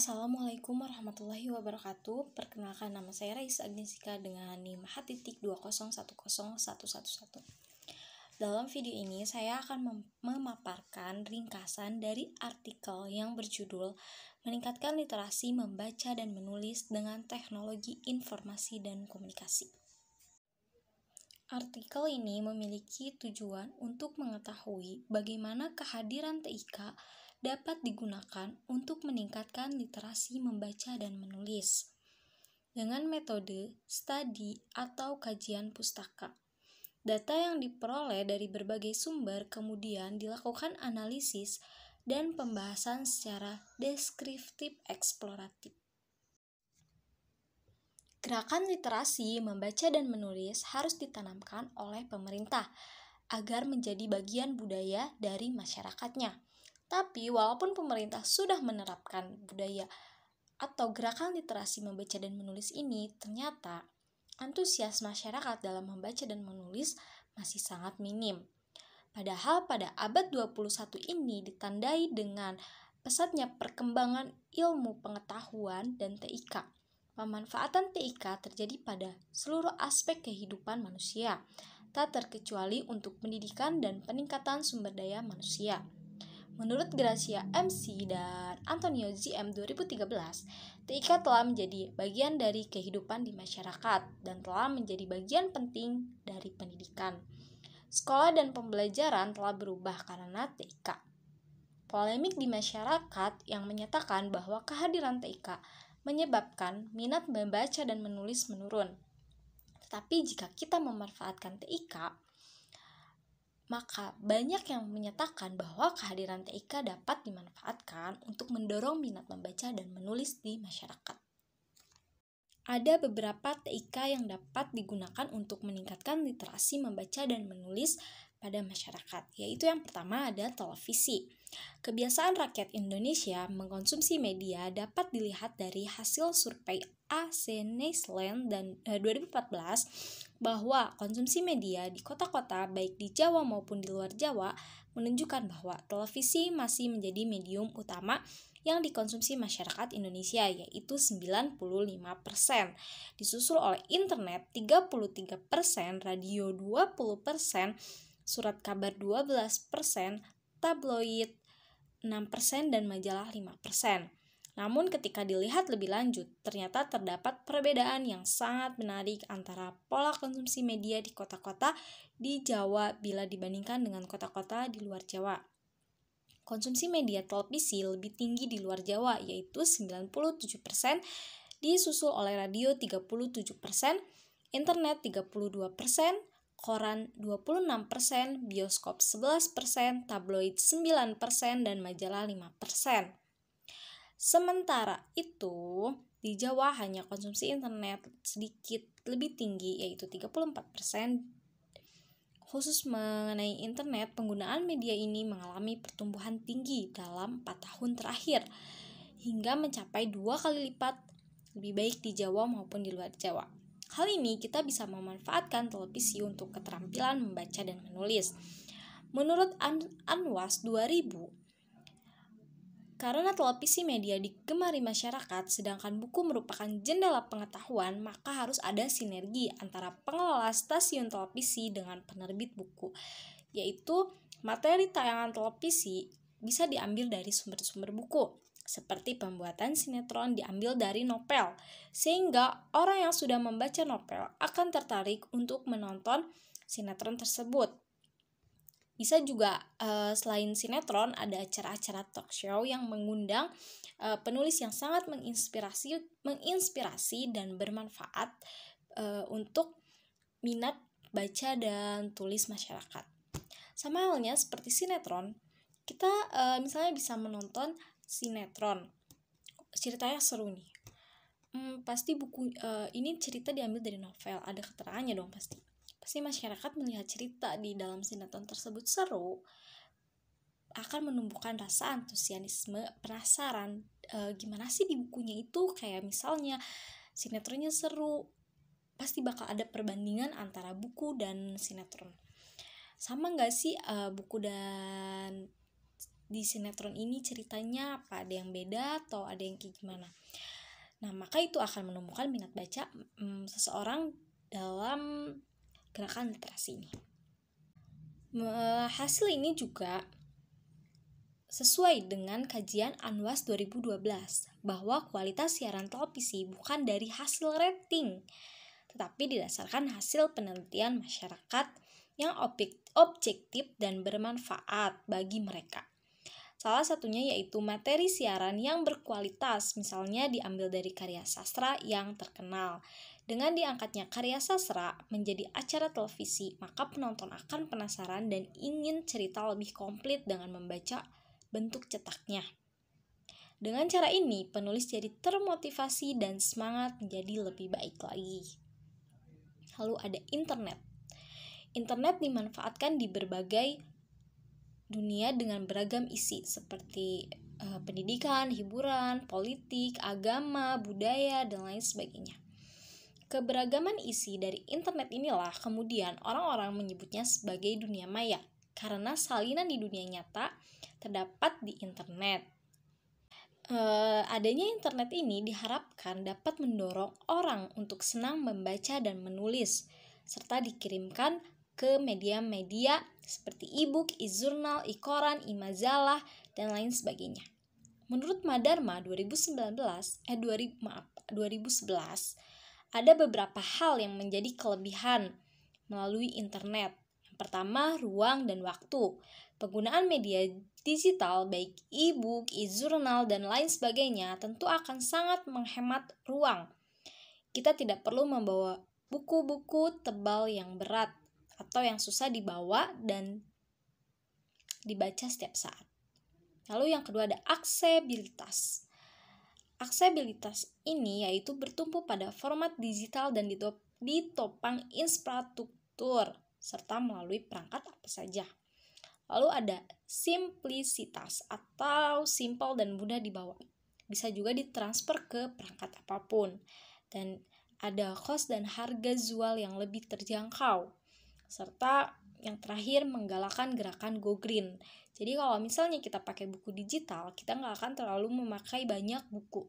Assalamualaikum warahmatullahi wabarakatuh. Perkenalkan nama saya Rais Agnesika dengan NIM H.2010111. Dalam video ini saya akan memaparkan ringkasan dari artikel yang berjudul Meningkatkan literasi membaca dan menulis dengan teknologi informasi dan komunikasi. Artikel ini memiliki tujuan untuk mengetahui bagaimana kehadiran TIK dapat digunakan untuk meningkatkan literasi membaca dan menulis dengan metode studi atau kajian pustaka. Data yang diperoleh dari berbagai sumber kemudian dilakukan analisis dan pembahasan secara deskriptif eksploratif. Gerakan literasi membaca dan menulis harus ditanamkan oleh pemerintah agar menjadi bagian budaya dari masyarakatnya. Tapi walaupun pemerintah sudah menerapkan budaya atau gerakan literasi membaca dan menulis ini, ternyata antusias masyarakat dalam membaca dan menulis masih sangat minim. Padahal pada abad 21 ini ditandai dengan pesatnya perkembangan ilmu pengetahuan dan TIK Pemanfaatan TIK terjadi pada seluruh aspek kehidupan manusia, tak terkecuali untuk pendidikan dan peningkatan sumber daya manusia. Menurut Gracia MC dan Antonio ZM 2013, TIK telah menjadi bagian dari kehidupan di masyarakat dan telah menjadi bagian penting dari pendidikan. Sekolah dan pembelajaran telah berubah karena TIK. Polemik di masyarakat yang menyatakan bahwa kehadiran TIK menyebabkan minat membaca dan menulis menurun. Tetapi jika kita memanfaatkan TIK, maka banyak yang menyatakan bahwa kehadiran TIK dapat dimanfaatkan untuk mendorong minat membaca dan menulis di masyarakat. Ada beberapa TIK yang dapat digunakan untuk meningkatkan literasi membaca dan menulis pada masyarakat, yaitu yang pertama ada televisi. Kebiasaan rakyat Indonesia mengkonsumsi media dapat dilihat dari hasil survei AC Naisland dan eh, 2014 bahwa konsumsi media di kota-kota baik di Jawa maupun di luar Jawa menunjukkan bahwa televisi masih menjadi medium utama yang dikonsumsi masyarakat Indonesia yaitu 95%, disusul oleh internet 33%, radio 20%, surat kabar 12%, tabloid 6%, dan majalah 5%. Namun ketika dilihat lebih lanjut, ternyata terdapat perbedaan yang sangat menarik antara pola konsumsi media di kota-kota di Jawa bila dibandingkan dengan kota-kota di luar Jawa. Konsumsi media televisi lebih tinggi di luar Jawa, yaitu 97%, disusul oleh radio 37%, internet 32%, koran 26%, bioskop 11%, tabloid 9%, dan majalah 5%. Sementara itu, di Jawa hanya konsumsi internet sedikit lebih tinggi yaitu 34%. Khusus mengenai internet, penggunaan media ini mengalami pertumbuhan tinggi dalam 4 tahun terakhir hingga mencapai dua kali lipat lebih baik di Jawa maupun di luar Jawa. Hal ini kita bisa memanfaatkan televisi untuk keterampilan membaca dan menulis. Menurut An Anwas 2000, karena televisi media digemari masyarakat, sedangkan buku merupakan jendela pengetahuan, maka harus ada sinergi antara pengelola stasiun televisi dengan penerbit buku, yaitu materi tayangan televisi bisa diambil dari sumber-sumber buku seperti pembuatan sinetron diambil dari novel, sehingga orang yang sudah membaca novel akan tertarik untuk menonton sinetron tersebut. Bisa juga eh, selain sinetron ada acara-acara talk show yang mengundang eh, penulis yang sangat menginspirasi, menginspirasi dan bermanfaat eh, untuk minat baca dan tulis masyarakat. Sama halnya seperti sinetron, kita misalnya bisa menonton sinetron ceritanya seru nih hmm, pasti buku uh, ini cerita diambil dari novel ada keterangannya dong pasti pasti masyarakat melihat cerita di dalam sinetron tersebut seru akan menumbuhkan rasa antusiasme penasaran e, gimana sih di bukunya itu kayak misalnya sinetronnya seru pasti bakal ada perbandingan antara buku dan sinetron sama nggak sih e, buku dan di sinetron ini ceritanya apa ada yang beda atau ada yang kayak gimana nah maka itu akan menemukan minat baca hmm, seseorang dalam gerakan literasi ini hasil ini juga sesuai dengan kajian Anwas 2012 bahwa kualitas siaran televisi bukan dari hasil rating tetapi didasarkan hasil penelitian masyarakat yang objektif dan bermanfaat bagi mereka. Salah satunya yaitu materi siaran yang berkualitas, misalnya diambil dari karya sastra yang terkenal. Dengan diangkatnya karya sastra menjadi acara televisi, maka penonton akan penasaran dan ingin cerita lebih komplit dengan membaca bentuk cetaknya. Dengan cara ini, penulis jadi termotivasi dan semangat menjadi lebih baik lagi. Lalu ada internet. Internet dimanfaatkan di berbagai dunia dengan beragam isi seperti uh, pendidikan, hiburan, politik, agama, budaya, dan lain sebagainya. Keberagaman isi dari internet inilah kemudian orang-orang menyebutnya sebagai dunia maya karena salinan di dunia nyata terdapat di internet. Uh, adanya internet ini diharapkan dapat mendorong orang untuk senang membaca dan menulis, serta dikirimkan ke media-media seperti e-book, e-jurnal, e-koran, e-majalah, dan lain sebagainya. Menurut Madarma 2019, eh 2000, maaf, 2011, ada beberapa hal yang menjadi kelebihan melalui internet. Yang pertama, ruang dan waktu. Penggunaan media digital baik e-book, e-jurnal, dan lain sebagainya tentu akan sangat menghemat ruang. Kita tidak perlu membawa buku-buku tebal yang berat atau yang susah dibawa dan dibaca setiap saat. Lalu yang kedua ada aksesibilitas. Aksesibilitas ini yaitu bertumpu pada format digital dan ditopang infrastruktur serta melalui perangkat apa saja. Lalu ada simplicitas atau simple dan mudah dibawa. Bisa juga ditransfer ke perangkat apapun. Dan ada kos dan harga jual yang lebih terjangkau serta yang terakhir menggalakkan gerakan go green. Jadi kalau misalnya kita pakai buku digital, kita nggak akan terlalu memakai banyak buku.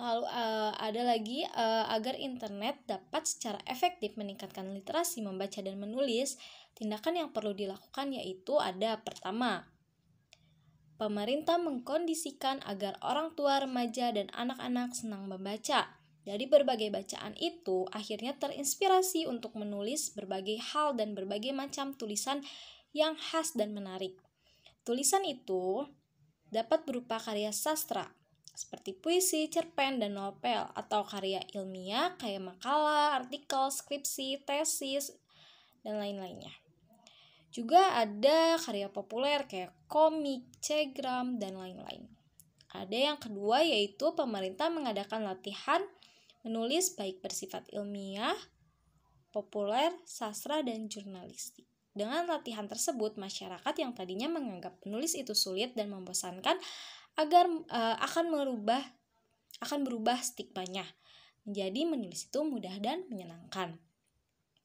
Lalu uh, ada lagi uh, agar internet dapat secara efektif meningkatkan literasi membaca dan menulis, tindakan yang perlu dilakukan yaitu ada pertama, pemerintah mengkondisikan agar orang tua, remaja, dan anak-anak senang membaca. Dari berbagai bacaan itu, akhirnya terinspirasi untuk menulis berbagai hal dan berbagai macam tulisan yang khas dan menarik. Tulisan itu dapat berupa karya sastra, seperti puisi, cerpen, dan novel, atau karya ilmiah kayak makalah, artikel, skripsi, tesis, dan lain-lainnya. Juga ada karya populer kayak komik, cegram, dan lain-lain. Ada yang kedua yaitu pemerintah mengadakan latihan menulis baik bersifat ilmiah, populer, sastra, dan jurnalistik. Dengan latihan tersebut, masyarakat yang tadinya menganggap penulis itu sulit dan membosankan agar e, akan merubah akan berubah stigmanya menjadi menulis itu mudah dan menyenangkan.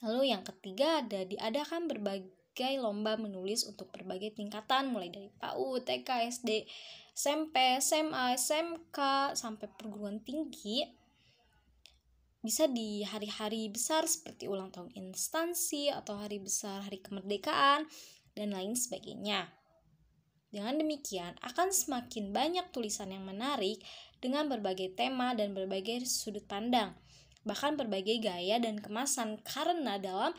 Lalu yang ketiga ada diadakan berbagai lomba menulis untuk berbagai tingkatan mulai dari PAUD, TK, SD, SMP, SMA, SMK sampai perguruan tinggi bisa di hari-hari besar seperti ulang tahun instansi atau hari besar hari kemerdekaan dan lain sebagainya. Dengan demikian, akan semakin banyak tulisan yang menarik dengan berbagai tema dan berbagai sudut pandang, bahkan berbagai gaya dan kemasan karena dalam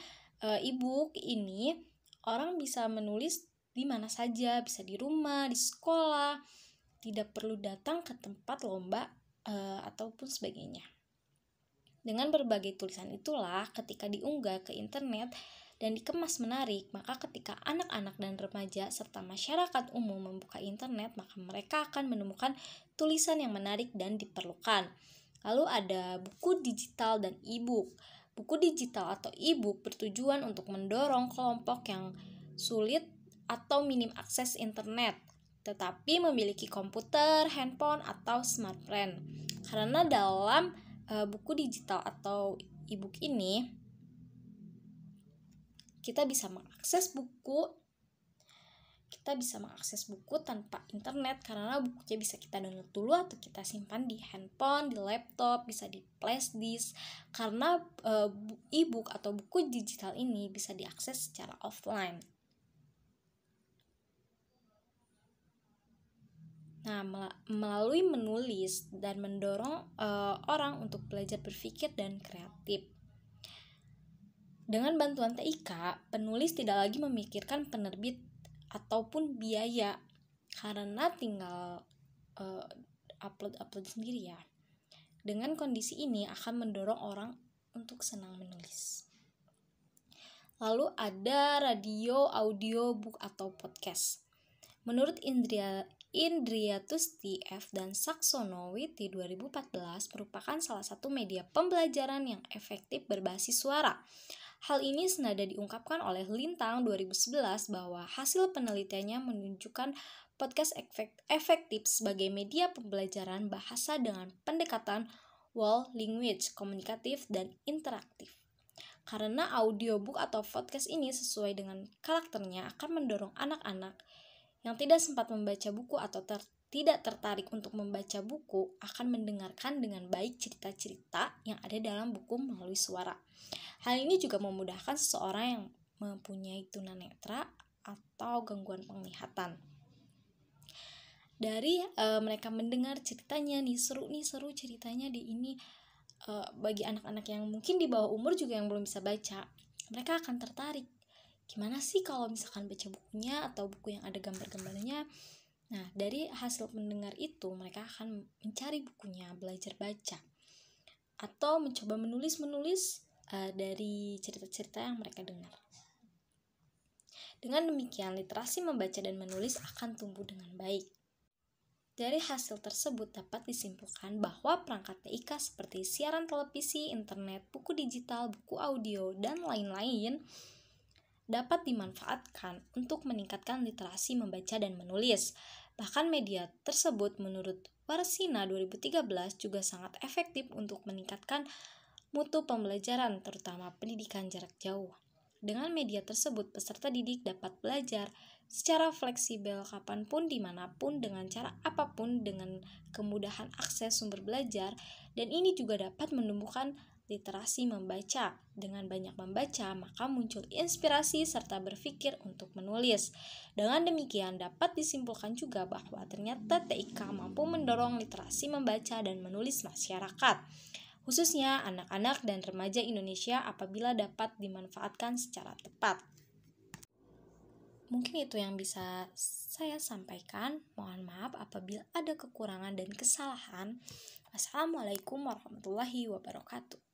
eh, e-book ini orang bisa menulis di mana saja, bisa di rumah, di sekolah, tidak perlu datang ke tempat lomba e, ataupun sebagainya. Dengan berbagai tulisan itulah, ketika diunggah ke internet dan dikemas menarik, maka ketika anak-anak dan remaja serta masyarakat umum membuka internet, maka mereka akan menemukan tulisan yang menarik dan diperlukan. Lalu ada buku digital dan e-book. Buku digital atau e-book bertujuan untuk mendorong kelompok yang sulit atau minim akses internet, tetapi memiliki komputer, handphone, atau smartphone. Karena dalam uh, buku digital atau e-book ini kita bisa mengakses buku kita bisa mengakses buku tanpa internet karena bukunya bisa kita download dulu atau kita simpan di handphone, di laptop, bisa di flash disk karena eh, e-book atau buku digital ini bisa diakses secara offline. Nah, melalui menulis dan mendorong uh, orang untuk belajar berpikir dan kreatif. Dengan bantuan TIK, penulis tidak lagi memikirkan penerbit ataupun biaya karena tinggal upload eh, upload upload sendiri ya. Dengan kondisi ini akan mendorong orang untuk senang menulis. Lalu ada radio, audio, book atau podcast. Menurut Indria Tusti F dan Saksono Witi 2014 merupakan salah satu media pembelajaran yang efektif berbasis suara. Hal ini senada diungkapkan oleh Lintang 2011 bahwa hasil penelitiannya menunjukkan podcast efektif sebagai media pembelajaran bahasa dengan pendekatan wall language, komunikatif, dan interaktif. Karena audiobook atau podcast ini sesuai dengan karakternya akan mendorong anak-anak yang tidak sempat membaca buku atau ter tidak tertarik untuk membaca buku akan mendengarkan dengan baik cerita-cerita yang ada dalam buku melalui suara. Hal ini juga memudahkan seseorang yang mempunyai tunanetra atau gangguan penglihatan. Dari e, mereka mendengar ceritanya nih seru nih seru ceritanya di ini e, bagi anak-anak yang mungkin di bawah umur juga yang belum bisa baca, mereka akan tertarik gimana sih kalau misalkan baca bukunya atau buku yang ada gambar-gambarnya nah dari hasil mendengar itu mereka akan mencari bukunya belajar baca atau mencoba menulis menulis uh, dari cerita-cerita yang mereka dengar dengan demikian literasi membaca dan menulis akan tumbuh dengan baik dari hasil tersebut dapat disimpulkan bahwa perangkat TIK seperti siaran televisi, internet, buku digital, buku audio, dan lain-lain dapat dimanfaatkan untuk meningkatkan literasi membaca dan menulis. Bahkan media tersebut menurut Warsina 2013 juga sangat efektif untuk meningkatkan mutu pembelajaran terutama pendidikan jarak jauh. Dengan media tersebut, peserta didik dapat belajar secara fleksibel kapanpun dimanapun dengan cara apapun dengan kemudahan akses sumber belajar dan ini juga dapat menumbuhkan literasi membaca. Dengan banyak membaca, maka muncul inspirasi serta berpikir untuk menulis. Dengan demikian, dapat disimpulkan juga bahwa ternyata TIK mampu mendorong literasi membaca dan menulis masyarakat khususnya anak-anak dan remaja Indonesia apabila dapat dimanfaatkan secara tepat. Mungkin itu yang bisa saya sampaikan. Mohon maaf apabila ada kekurangan dan kesalahan. Wassalamualaikum warahmatullahi wabarakatuh.